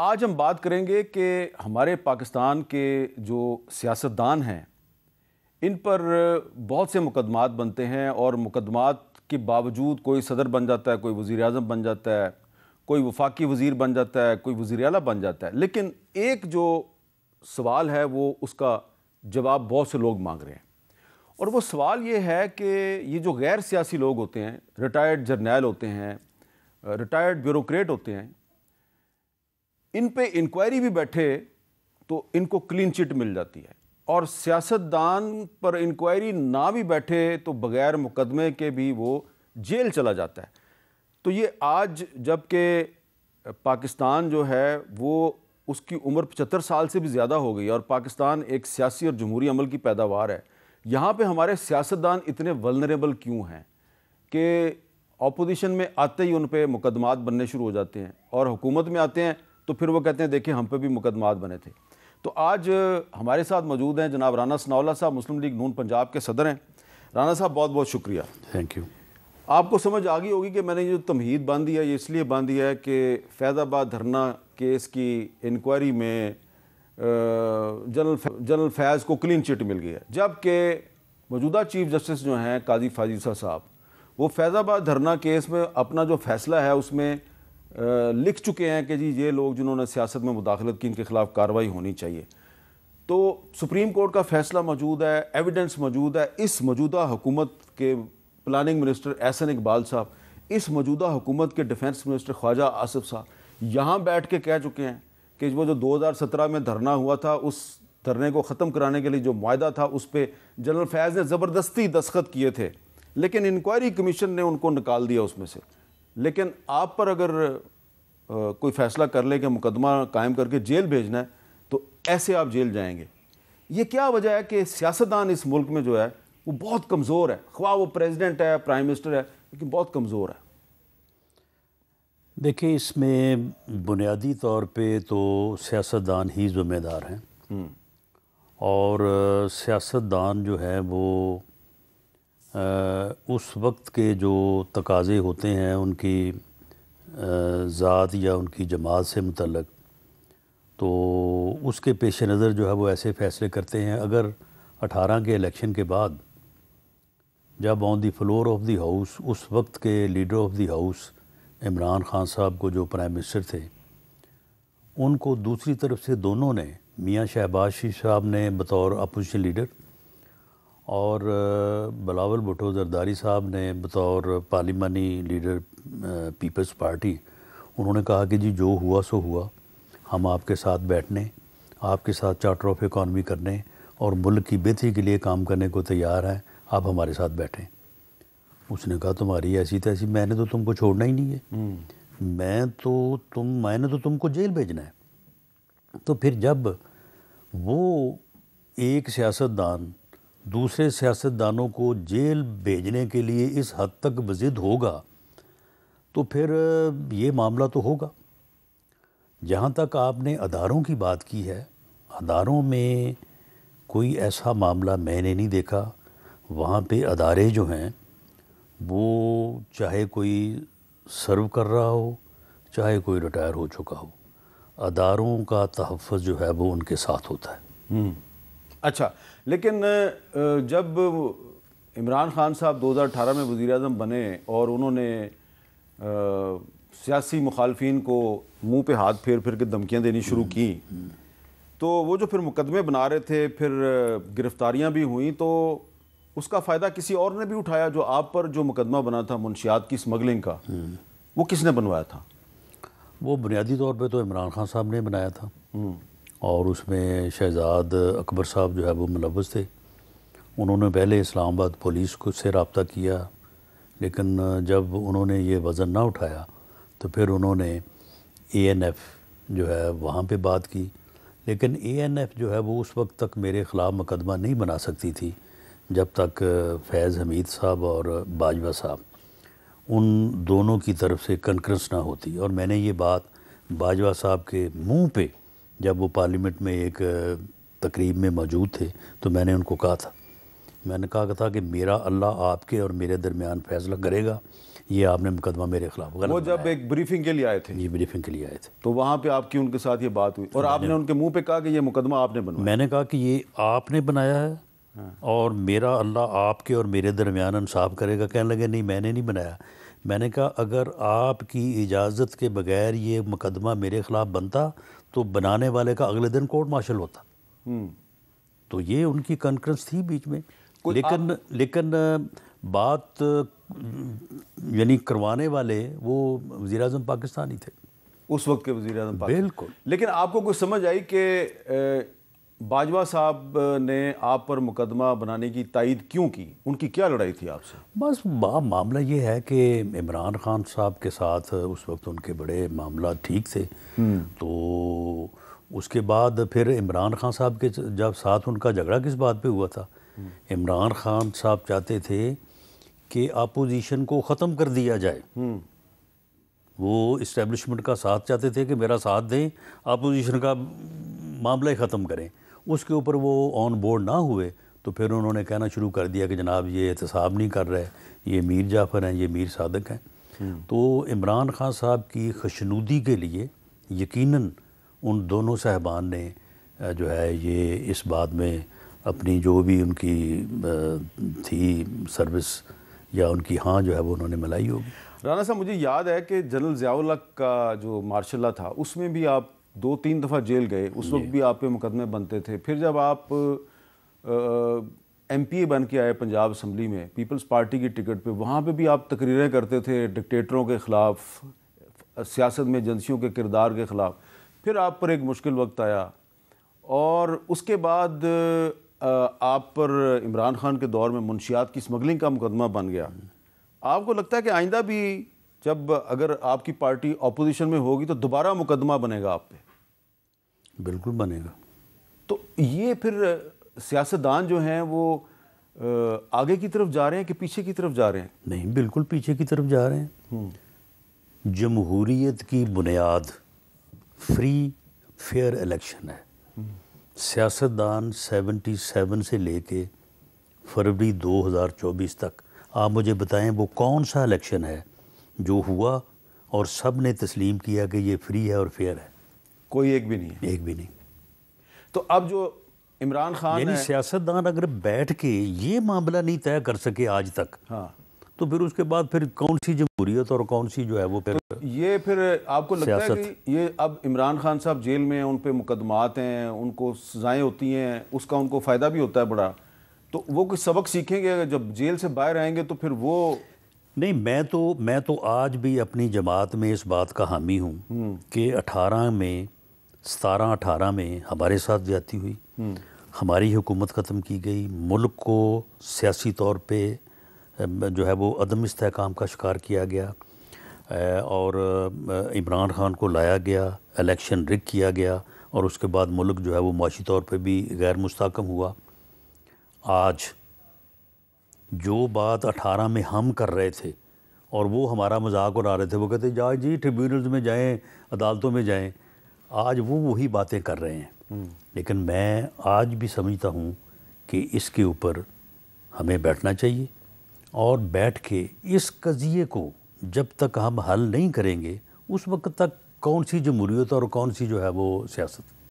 आज हम बात करेंगे कि हमारे पाकिस्तान के जो सियासतदान हैं इन पर बहुत से मुकदमात बनते हैं और मुकदमात के बावजूद कोई सदर बन जाता है कोई वज़ी अजम बन जाता है कोई वफाकी वज़ीर बन जाता है कोई वज़ी अला बन जाता है लेकिन एक जो सवाल है वो उसका जवाब बहुत से लोग मांग रहे हैं और वो सवाल ये है कि ये जो गैर सियासी लोग होते हैं रिटायर्ड जर्नैल होते हैं रिटायर्ड ब्यूरोक्रेट होते हैं इन पे इंक्वायरी भी बैठे तो इनको क्लीन चिट मिल जाती है और सियासतदान पर इंक्वायरी ना भी बैठे तो बगैर मुकदमे के भी वो जेल चला जाता है तो ये आज जबकि पाकिस्तान जो है वो उसकी उम्र पचहत्तर साल से भी ज़्यादा हो गई और पाकिस्तान एक सियासी और जमहूरी अमल की पैदावार है यहाँ पे हमारे सियासतदान इतने वलनरेबल क्यों हैं कि अपोजिशन में आते ही उन पर मुकदमात बनने शुरू हो जाते हैं और हुकूमत में आते हैं तो फिर वो कहते हैं देखिए हम पे भी मुकदमात बने थे तो आज हमारे साथ मौजूद हैं जनाब राना सनावला साहब मुस्लिम लीग नून पंजाब के सदर हैं राना साहब बहुत बहुत शुक्रिया थैंक यू आपको समझ आ गई होगी कि मैंने जो तमहीद बांध है ये इसलिए बांध दिया है कि फैज़ाबाद धरना केस की इंक्वायरी में जनरल जनरल फैज़ को क्लीन चिट मिल गई है जबकि मौजूदा चीफ जस्टिस जो हैं काजी फाजीसा साहब वो फैज़ाबाद धरना केस में अपना जो फैसला है उसमें लिख चुके हैं कि जी ये लोग जिन्होंने सियासत में मुदाखलत की इनके खिलाफ कार्रवाई होनी चाहिए तो सुप्रीम कोर्ट का फैसला मौजूद है एविडेंस मौजूद है इस मौजूदा हुकूमत के प्लानिंग मिनिस्टर एहसन इकबाल साहब इस मौजूदा हुकूमत के डिफेंस मिनिस्टर ख्वाजा आसिफ साहब यहाँ बैठ के कह चुके हैं कि वो जो 2017 में धरना हुआ था उस धरने को ख़त्म कराने के लिए जो माह था उस पर जनरल फैज़ ने ज़बरदस्ती दस्खत किए थे लेकिन इंक्वायरी कमीशन ने उनको निकाल दिया उसमें से लेकिन आप पर अगर आ, कोई फैसला कर ले कि मुकदमा कायम करके जेल भेजना है तो ऐसे आप जेल जाएंगे ये क्या वजह है कि सियासतदान इस मुल्क में जो है वो बहुत कमज़ोर है ख्वा वो प्रेसिडेंट है प्राइम मिनिस्टर है लेकिन बहुत कमज़ोर है देखिए इसमें बुनियादी तौर पे तो सियासतदान ही ज़िम्मेदार हैं हम्म। और सियासतदान जो है वो उस वक्त के जो तकाज़े होते हैं उनकी ज़ात या उनकी जमात से मुतलक तो उसके पेश नज़र जो है वो ऐसे फ़ैसले करते हैं अगर अठारह के इलेक्शन के बाद जब on the floor of the house उस वक्त के leader of the house Imran Khan साहब को जो प्राइम मिनिस्टर थे उनको दूसरी तरफ से दोनों ने मियाँ शहबाज शरीफ साहब ने बतौर अपोजिशन लीडर और बलावल भुटो जरदारी साहब ने बतौर पार्लिमानी लीडर पीपल्स पार्टी उन्होंने कहा कि जी जो हुआ सो हुआ हम आपके साथ बैठने आपके साथ चार्टर ऑफ इकॉनमी करने और मुल्क की बेहतरी के लिए काम करने को तैयार हैं आप हमारे साथ बैठें उसने कहा तुम्हारी ऐसी तैसी मैंने तो तुमको छोड़ना ही नहीं है हम्म। मैं तो तुम मैंने तो तुमको जेल भेजना है तो फिर जब वो एक सियासतदान दूसरे सियासतदानों को जेल भेजने के लिए इस हद तक बजिद होगा तो फिर ये मामला तो होगा जहाँ तक आपने अदारों की बात की है अदारों में कोई ऐसा मामला मैंने नहीं देखा वहाँ पे अदारे जो हैं वो चाहे कोई सर्व कर रहा हो चाहे कोई रिटायर हो चुका हो अदारों का तहफ़ जो है वो उनके साथ होता है हम्म। अच्छा लेकिन जब इमरान खान साहब 2018 में वज़ी अजम बने और उन्होंने सियासी मुखालफन को मुंह पे हाथ फेर फिर के धमकियाँ देनी शुरू हम्म, की हम्म। तो वो जो फिर मुकदमे बना रहे थे फिर गिरफ़्तारियाँ भी हुई तो उसका फ़ायदा किसी और ने भी उठाया जो आप पर जो मुकदमा बना था मुंशियात की स्मगलिंग का हम्म। वो किसने बनवाया था वो बुनियादी तौर पे तो इमरान खान साहब ने बनाया था और उसमें शहजाद अकबर साहब जो है वो मुलवस थे उन्होंने पहले इस्लामाबाद पुलिस को से रबता किया लेकिन जब उन्होंने ये वज़न ना उठाया तो फिर उन्होंने ए एन एफ़ जो है वहाँ पे बात की लेकिन ए एन एफ़ जो है वो उस वक्त तक मेरे ख़िलाफ़ मुकदमा नहीं बना सकती थी जब तक फैज़ हमीद साहब और बाजवा साहब उन दोनों की तरफ से कन्क्रेंस ना होती और मैंने ये बात बाजवा साहब के मुँह पे जब वो पार्लियामेंट में एक तकरीब में मौजूद थे तो मैंने उनको कहा था मैंने कहा था कि मेरा अल्लाह आपके और मेरे दरमियान फैसला करेगा ये आपने मुकदमा मेरे खिलाफ वो जब एक ब्रीफिंग के लिए आए थे ये ब्रीफिंग के लिए आए थे तो वहाँ पे आपकी उनके साथ ये बात हुई और आपने उनके मुंह पे कहा कि ये मुकदमा आपने बनाया मैंने कहा कि ये आपने बनाया है हाँ। और मेरा अल्लाह आपके और मेरे दरमियान इंसाफ करेगा कहने लगे नहीं मैंने नहीं बनाया मैंने कहा अगर आपकी इजाज़त के बगैर ये मुकदमा मेरे ख़िलाफ़ बनता तो बनाने वाले का अगले दिन कोर्ट मार्शल होता हम्म। तो ये उनकी कॉन्फ्रेंस थी बीच में लेकिन आप... लेकिन बात यानी करवाने वाले वो वजी अजम पाकिस्तानी थे उस वक्त के वजी अजम बिल्कुल लेकिन आपको कुछ समझ आई कि बाजवा साहब ने आप पर मुकदमा बनाने की तायद क्यों की उनकी क्या लड़ाई थी आपसे बस बा मामला ये है कि इमरान खान साहब के साथ उस वक्त उनके बड़े मामला ठीक थे हम्म। तो उसके बाद फिर इमरान खान साहब के जब साथ उनका झगड़ा किस बात पे हुआ था हम्म। इमरान खान साहब चाहते थे कि अपोजिशन को ख़त्म कर दिया जाए हम्म। वो इस्टेब्लिशमेंट का साथ चाहते थे कि मेरा साथ दें अपोजिशन का मामला ही ख़त्म करें उसके ऊपर वो ऑन बोर्ड ना हुए तो फिर उन्होंने कहना शुरू कर दिया कि जनाब ये एहतसाब नहीं कर रहे ये मीर जाफ़र हैं ये मीर सादक हैं हम्म। तो इमरान खान साहब की खशनूदी के लिए यकीन उन दोनों साहबान ने जो है ये इस बात में अपनी जो भी उनकी थी सर्विस या उनकी हाँ जो है वो उन्होंने मिलाई होगी राना साहब मुझे याद है कि जनरल ज़ियाउल का जो मार्शल था उसमें भी आप दो तीन दफ़ा जेल गए उस वक्त भी आप पे मुकदमे बनते थे फिर जब आप एम पी ए बन के आए पंजाब असम्बली में पीपल्स पार्टी की टिकट पे वहाँ पे भी आप तकरीरें करते थे डिक्टेटरों के ख़िलाफ़ सियासत में एजेंसियों के किरदार के ख़िलाफ़ फिर आप पर एक मुश्किल वक्त आया और उसके बाद आप पर इमरान खान के दौर में मुंशियात की स्मगलिंग का मुकदमा बन गया आपको लगता है कि आइंदा भी जब अगर आपकी पार्टी अपोजिशन में होगी तो दोबारा मुकदमा बनेगा आप पे बिल्कुल बनेगा तो ये फिर सियासतदान जो हैं वो आगे की तरफ जा रहे हैं कि पीछे की तरफ जा रहे हैं नहीं बिल्कुल पीछे की तरफ जा रहे हैं हम्म। जमहूरीत की बुनियाद फ्री फेयर इलेक्शन है हम्म। सियासतदान 77 से लेके फरवरी 2024 तक आप मुझे बताएं वो कौन सा इलेक्शन है जो हुआ और सब ने तस्लीम किया कि ये फ्री है और फेयर है कोई एक भी नहीं एक भी नहीं तो अब जो इमरान खान यानी सियासतदान अगर बैठ के ये मामला नहीं तय कर सके आज तक हाँ तो फिर उसके बाद फिर कौन सी जमहूरियत और कौन सी जो है वो फिर तो ये फिर आपको लगता है कि ये अब इमरान खान साहब जेल में हैं उन पर मुकदमात हैं उनको सजाएं होती हैं उसका उनको फ़ायदा भी होता है बड़ा तो वो कुछ सबक सीखेंगे जब जेल से बाहर आएंगे तो फिर वो नहीं मैं तो मैं तो आज भी अपनी जमात में इस बात का हामी हूँ हम्म। कि अठारह में सतारह अठारह में हमारे साथ जाती हुई हम्म। हमारी हुकूमत ख़त्म की गई मुल्क को सियासी तौर पर जो है वो अदम इसकाम का शिकार किया गया और इमरान खान को लाया गया इलेक्शन रिक किया गया और उसके बाद मुल्क जो है वो मुशी तौर पर भी गैर मुस्तकम हुआ आज जो बात अठारह में हम कर रहे थे और वो हमारा मजाक उड़ा रहे थे वो कहते जाए जी ट्रिब्यूनल्स में जाएँ अदालतों में जाएँ आज वो वही बातें कर रहे हैं लेकिन मैं आज भी समझता हूँ कि इसके ऊपर हमें बैठना चाहिए और बैठ के इस कज़िए को जब तक हम हल नहीं करेंगे उस वक्त तक कौन सी जमहूरियत और कौन सी जो है वो सियासत